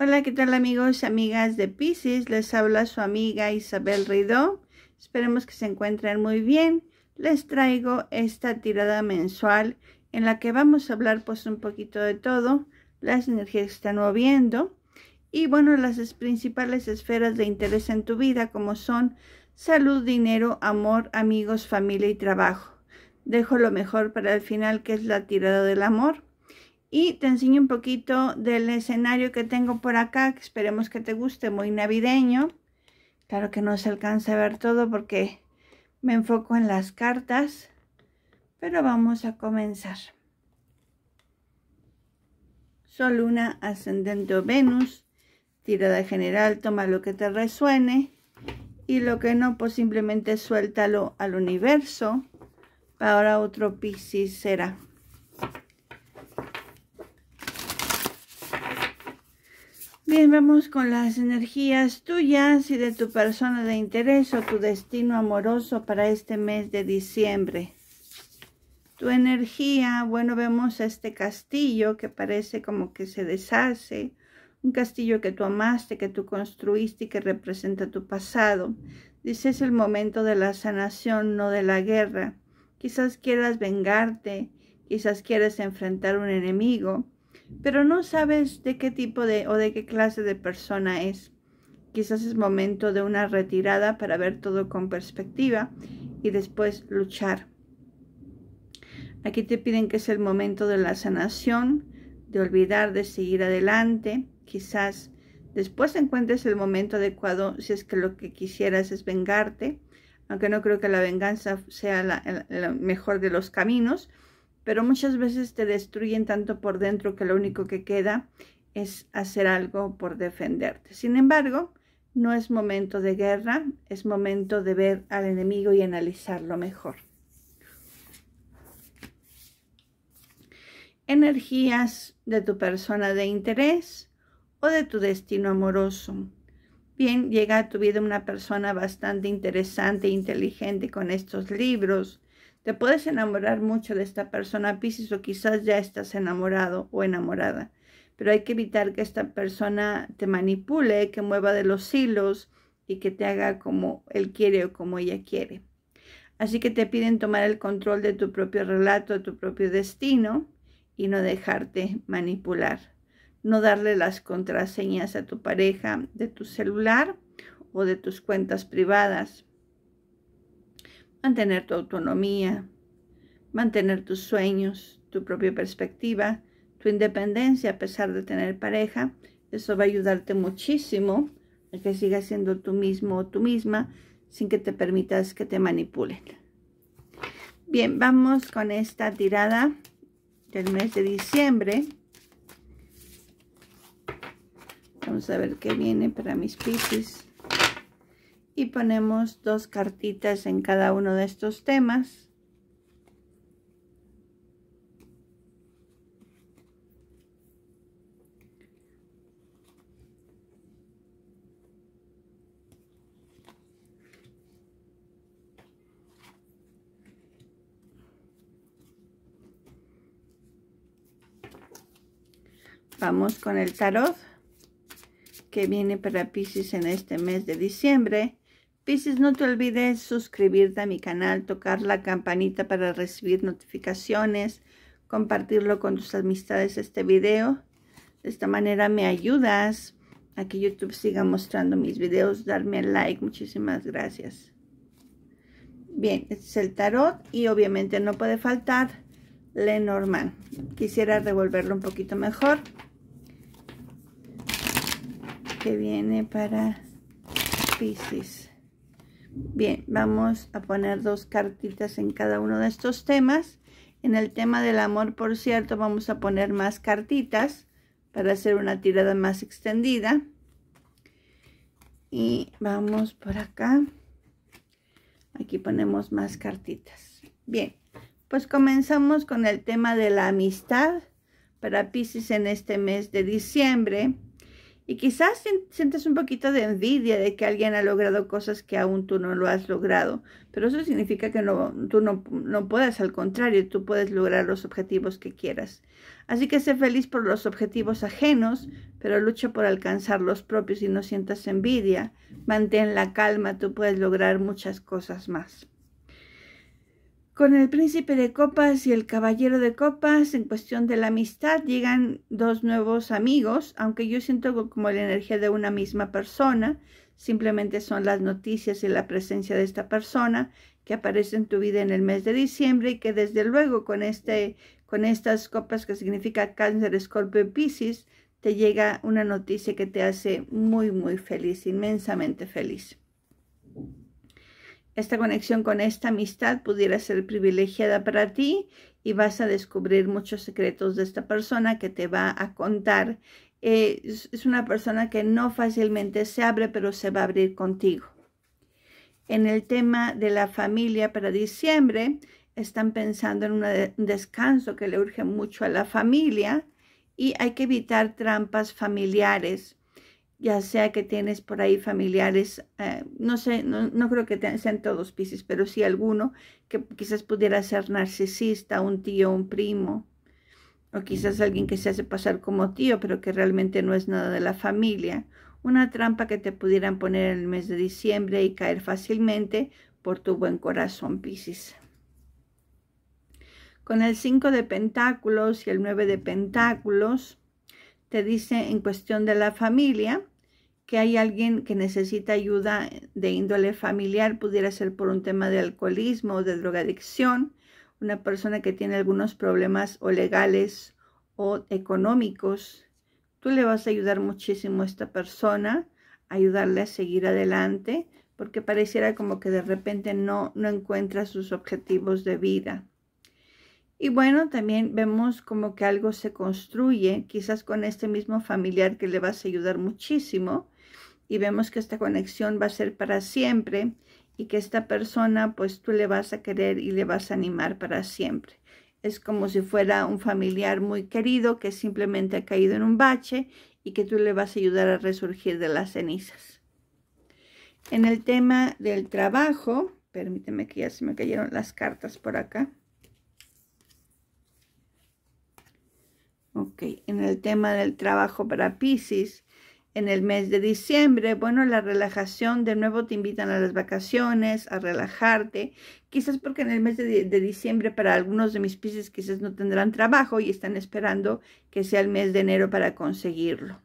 Hola, ¿qué tal amigos y amigas de Pisces? Les habla su amiga Isabel Ridó. Esperemos que se encuentren muy bien. Les traigo esta tirada mensual en la que vamos a hablar pues un poquito de todo, las energías que están moviendo y bueno, las principales esferas de interés en tu vida como son salud, dinero, amor, amigos, familia y trabajo. Dejo lo mejor para el final que es la tirada del amor. Y te enseño un poquito del escenario que tengo por acá, que esperemos que te guste, muy navideño. Claro que no se alcanza a ver todo porque me enfoco en las cartas, pero vamos a comenzar. Sol, Luna, Ascendente o Venus, tirada general, toma lo que te resuene y lo que no, pues simplemente suéltalo al universo. Para ahora otro Piscis será. bien, vamos con las energías tuyas y de tu persona de interés o tu destino amoroso para este mes de diciembre. Tu energía, bueno, vemos este castillo que parece como que se deshace, un castillo que tú amaste, que tú construiste y que representa tu pasado. Dice, es el momento de la sanación, no de la guerra. Quizás quieras vengarte, quizás quieras enfrentar un enemigo, pero no sabes de qué tipo de o de qué clase de persona es. Quizás es momento de una retirada para ver todo con perspectiva y después luchar. Aquí te piden que es el momento de la sanación, de olvidar, de seguir adelante. Quizás después encuentres el momento adecuado si es que lo que quisieras es vengarte, aunque no creo que la venganza sea la, la mejor de los caminos pero muchas veces te destruyen tanto por dentro que lo único que queda es hacer algo por defenderte. Sin embargo, no es momento de guerra, es momento de ver al enemigo y analizarlo mejor. Energías de tu persona de interés o de tu destino amoroso. Bien, llega a tu vida una persona bastante interesante e inteligente con estos libros te puedes enamorar mucho de esta persona, Pisces, o quizás ya estás enamorado o enamorada, pero hay que evitar que esta persona te manipule, que mueva de los hilos y que te haga como él quiere o como ella quiere. Así que te piden tomar el control de tu propio relato, de tu propio destino y no dejarte manipular. No darle las contraseñas a tu pareja de tu celular o de tus cuentas privadas mantener tu autonomía, mantener tus sueños, tu propia perspectiva, tu independencia a pesar de tener pareja. Eso va a ayudarte muchísimo a que sigas siendo tú mismo o tú misma sin que te permitas que te manipulen. Bien, vamos con esta tirada del mes de diciembre. Vamos a ver qué viene para mis piscis y ponemos dos cartitas en cada uno de estos temas. Vamos con el tarot que viene para Pisces en este mes de diciembre Pisces, no te olvides suscribirte a mi canal, tocar la campanita para recibir notificaciones, compartirlo con tus amistades este video. De esta manera me ayudas a que YouTube siga mostrando mis videos, darme like. Muchísimas gracias. Bien, este es el tarot y obviamente no puede faltar Lenormand. Quisiera revolverlo un poquito mejor. Que viene para Pisces. Bien, vamos a poner dos cartitas en cada uno de estos temas. En el tema del amor, por cierto, vamos a poner más cartitas para hacer una tirada más extendida. Y vamos por acá. Aquí ponemos más cartitas. Bien, pues comenzamos con el tema de la amistad para Pisces en este mes de diciembre. Y quizás sientes un poquito de envidia de que alguien ha logrado cosas que aún tú no lo has logrado, pero eso significa que no, tú no, no puedes, al contrario, tú puedes lograr los objetivos que quieras. Así que sé feliz por los objetivos ajenos, pero lucha por alcanzar los propios y no sientas envidia. Mantén la calma, tú puedes lograr muchas cosas más. Con el príncipe de copas y el caballero de copas, en cuestión de la amistad, llegan dos nuevos amigos, aunque yo siento como la energía de una misma persona, simplemente son las noticias y la presencia de esta persona que aparece en tu vida en el mes de diciembre y que desde luego con, este, con estas copas que significa cáncer, escorpio y piscis, te llega una noticia que te hace muy, muy feliz, inmensamente feliz. Esta conexión con esta amistad pudiera ser privilegiada para ti y vas a descubrir muchos secretos de esta persona que te va a contar. Eh, es una persona que no fácilmente se abre, pero se va a abrir contigo. En el tema de la familia para diciembre, están pensando en un descanso que le urge mucho a la familia y hay que evitar trampas familiares ya sea que tienes por ahí familiares, eh, no sé, no, creo que sean todos Pisces, pero sí alguno que quizás pudiera ser narcisista, un tío, un primo, o quizás alguien que se hace pasar como tío, pero que realmente no es nada de la familia. Una trampa que te pudieran poner en el mes de diciembre y caer fácilmente por tu buen corazón, Pisces. Con el 5 de pentáculos y el 9 de pentáculos, te dice en cuestión de la familia que hay alguien que necesita ayuda de índole familiar, pudiera ser por un tema de alcoholismo o de drogadicción, una persona que tiene algunos problemas o legales o económicos. Tú le vas a ayudar muchísimo a esta persona, ayudarle a seguir adelante, porque pareciera como que de repente no, no encuentra sus objetivos de vida. Y bueno, también vemos como que algo se construye, quizás con este mismo familiar que le vas a ayudar muchísimo. Y vemos que esta conexión va a ser para siempre y que esta persona pues tú le vas a querer y le vas a animar para siempre. Es como si fuera un familiar muy querido que simplemente ha caído en un bache y que tú le vas a ayudar a resurgir de las cenizas. En el tema del trabajo, permíteme que ya se me cayeron las cartas por acá. en el tema del trabajo para Pisces, en el mes de diciembre, bueno, la relajación, de nuevo te invitan a las vacaciones, a relajarte, quizás porque en el mes de, diciembre para algunos de mis Pisces quizás no tendrán trabajo y están esperando que sea el mes de enero para conseguirlo.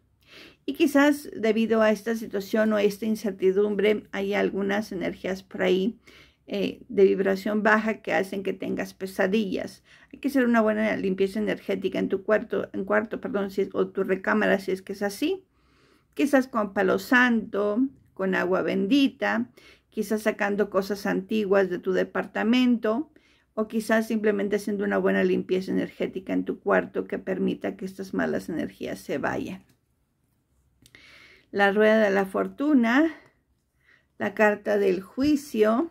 Y quizás debido a esta situación o esta incertidumbre hay algunas energías por ahí eh, de vibración baja que hacen que tengas pesadillas. Hay que hacer una buena limpieza energética en tu cuarto, en cuarto, perdón, si o tu recámara si es que es así. Quizás con palo santo, con agua bendita, quizás sacando cosas antiguas de tu departamento o quizás simplemente haciendo una buena limpieza energética en tu cuarto que permita que estas malas energías se vayan. La rueda de la fortuna, la carta del juicio,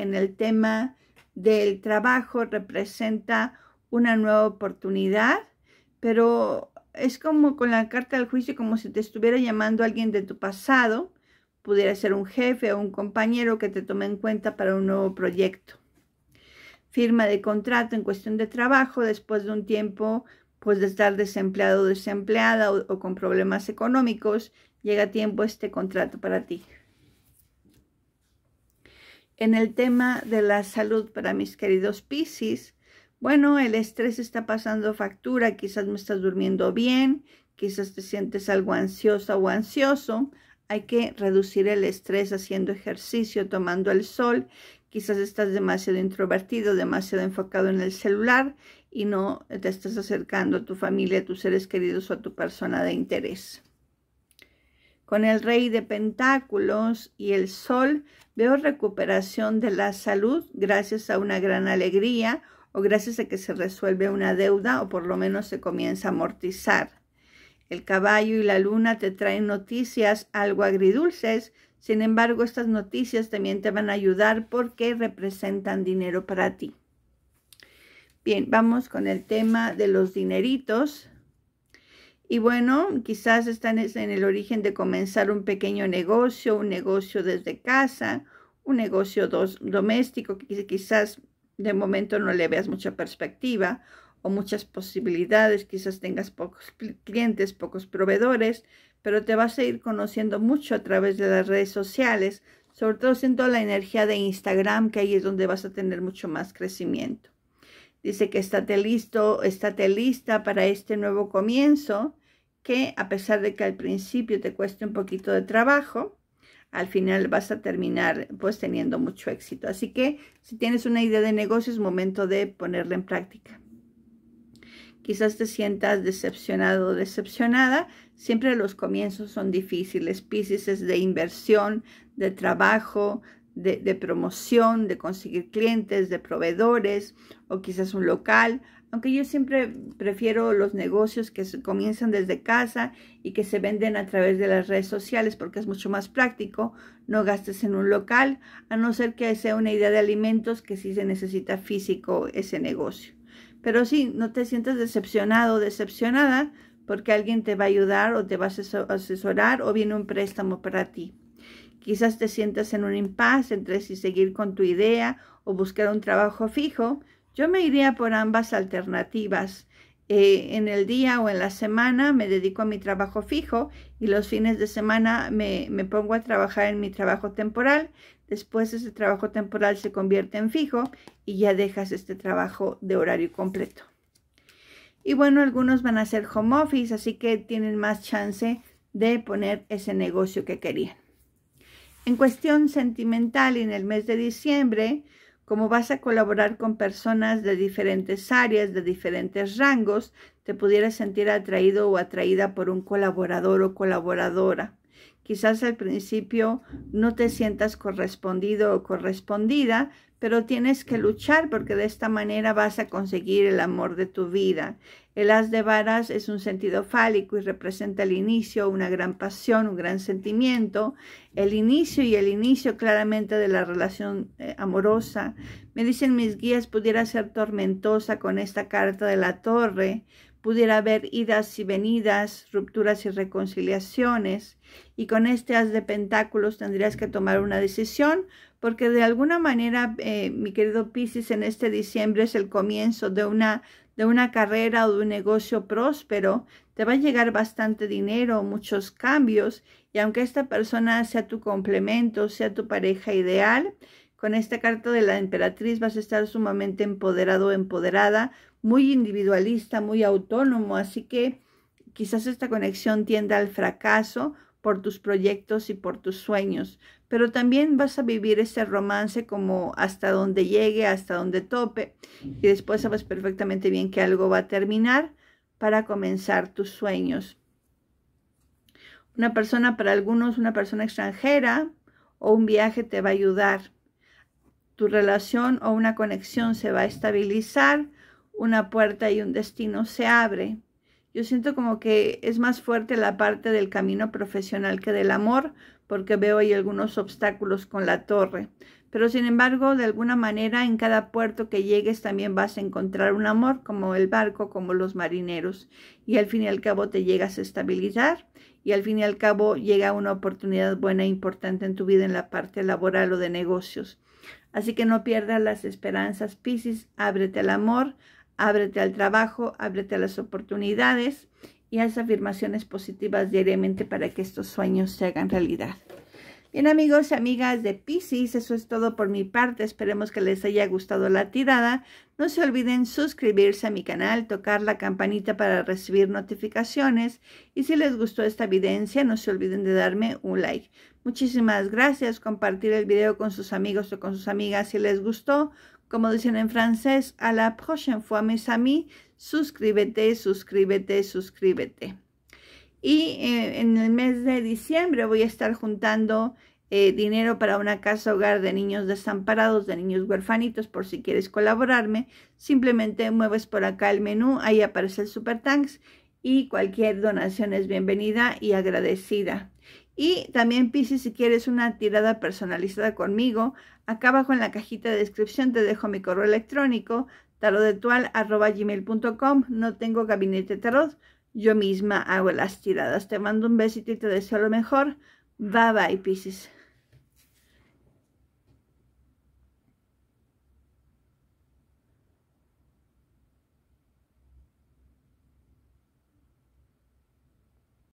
en el tema del trabajo representa una nueva oportunidad, pero es como con la carta del juicio, como si te estuviera llamando alguien de tu pasado, pudiera ser un jefe o un compañero que te tome en cuenta para un nuevo proyecto. Firma de contrato en cuestión de trabajo después de un tiempo pues de estar desempleado o desempleada o, con problemas económicos, llega tiempo este contrato para ti en el tema de la salud para mis queridos Piscis, bueno, el estrés está pasando factura, quizás no estás durmiendo bien, quizás te sientes algo ansiosa o ansioso. Hay que reducir el estrés haciendo ejercicio, tomando el sol. Quizás estás demasiado introvertido, demasiado enfocado en el celular y no te estás acercando a tu familia, a tus seres queridos o a tu persona de interés. Con el rey de pentáculos y el sol veo recuperación de la salud gracias a una gran alegría o gracias a que se resuelve una deuda o por lo menos se comienza a amortizar. El caballo y la luna te traen noticias algo agridulces, sin embargo estas noticias también te van a ayudar porque representan dinero para ti. Bien, vamos con el tema de los dineritos. Y bueno, quizás están en el origen de comenzar un pequeño negocio, un negocio desde casa, un negocio doméstico que quizás de momento no le veas mucha perspectiva o muchas posibilidades, quizás tengas pocos clientes, pocos proveedores, pero te vas a ir conociendo mucho a través de las redes sociales, sobre todo siendo la energía de Instagram, que ahí es donde vas a tener mucho más crecimiento. Dice que estate listo, estate lista para este nuevo comienzo que a pesar de que al principio te cueste un poquito de trabajo, al final vas a terminar pues teniendo mucho éxito. Así que si tienes una idea de negocio es momento de ponerla en práctica. Quizás te sientas decepcionado o decepcionada. Siempre los comienzos son difíciles. piscises de inversión, de trabajo, de, de promoción, de conseguir clientes, de proveedores o quizás un local. Aunque yo siempre prefiero los negocios que comienzan desde casa y que se venden a través de las redes sociales porque es mucho más práctico. No gastes en un local, a no ser que sea una idea de alimentos que sí se necesita físico ese negocio. Pero sí, no te sientas decepcionado o decepcionada porque alguien te va a ayudar o te va a asesorar o viene un préstamo para ti. Quizás te sientas en un impasse entre si seguir con tu idea o buscar un trabajo fijo yo me iría por ambas alternativas. Eh, en el día o en la semana me dedico a mi trabajo fijo y los fines de semana me, me pongo a trabajar en mi trabajo temporal. Después ese trabajo temporal se convierte en fijo y ya dejas este trabajo de horario completo. Y bueno, algunos van a hacer home office, así que tienen más chance de poner ese negocio que querían. En cuestión sentimental, en el mes de diciembre, como vas a colaborar con personas de diferentes áreas, de diferentes rangos, te pudieras sentir atraído o atraída por un colaborador o colaboradora. Quizás al principio no te sientas correspondido o correspondida, pero tienes que luchar porque de esta manera vas a conseguir el amor de tu vida. El haz de varas es un sentido fálico y representa el inicio, una gran pasión, un gran sentimiento, el inicio y el inicio claramente de la relación eh, amorosa. Me dicen mis guías, pudiera ser tormentosa con esta carta de la torre, pudiera haber idas y venidas, rupturas y reconciliaciones, y con este haz de pentáculos tendrías que tomar una decisión porque de alguna manera, eh, mi querido Pisces, en este diciembre es el comienzo de una, de una carrera o de un negocio próspero. Te va a llegar bastante dinero, muchos cambios, y aunque esta persona sea tu complemento, sea tu pareja ideal, con esta carta de la emperatriz vas a estar sumamente empoderado, empoderada, muy individualista, muy autónomo, así que quizás esta conexión tienda al fracaso por tus proyectos y por tus sueños, pero también vas a vivir ese romance como hasta donde llegue, hasta donde tope, y después sabes perfectamente bien que algo va a terminar para comenzar tus sueños. Una persona, para algunos, una persona extranjera o un viaje te va a ayudar. Tu relación o una conexión se va a estabilizar, una puerta y un destino se abre yo siento como que es más fuerte la parte del camino profesional que del amor, porque veo ahí algunos obstáculos con la torre. Pero sin embargo, de alguna manera, en cada puerto que llegues también vas a encontrar un amor, como el barco, como los marineros. Y al fin y al cabo te llegas a estabilizar y al fin y al cabo llega una oportunidad buena e importante en tu vida en la parte laboral o de negocios. Así que no pierdas las esperanzas, Piscis, ábrete al amor, Ábrete al trabajo, ábrete a las oportunidades y haz afirmaciones positivas diariamente para que estos sueños se hagan realidad. Bien amigos y amigas de Pisces, eso es todo por mi parte. Esperemos que les haya gustado la tirada. No se olviden suscribirse a mi canal, tocar la campanita para recibir notificaciones y si les gustó esta evidencia no se olviden de darme un like. Muchísimas gracias, compartir el video con sus amigos o con sus amigas si les gustó, como dicen en francés, a la prochaine fois, mes amis, suscríbete, suscríbete, suscríbete. Y eh, en el mes de diciembre voy a estar juntando eh, dinero para una casa hogar de niños desamparados, de niños huerfanitos, por si quieres colaborarme. Simplemente mueves por acá el menú, ahí aparece el Super Tanks y cualquier donación es bienvenida y agradecida. Y también Pisces, si quieres una tirada personalizada conmigo, acá abajo en la cajita de descripción te dejo mi correo electrónico tarodetual.com. No tengo gabinete tarot, yo misma hago las tiradas. Te mando un besito y te deseo lo mejor. Bye bye Pisces.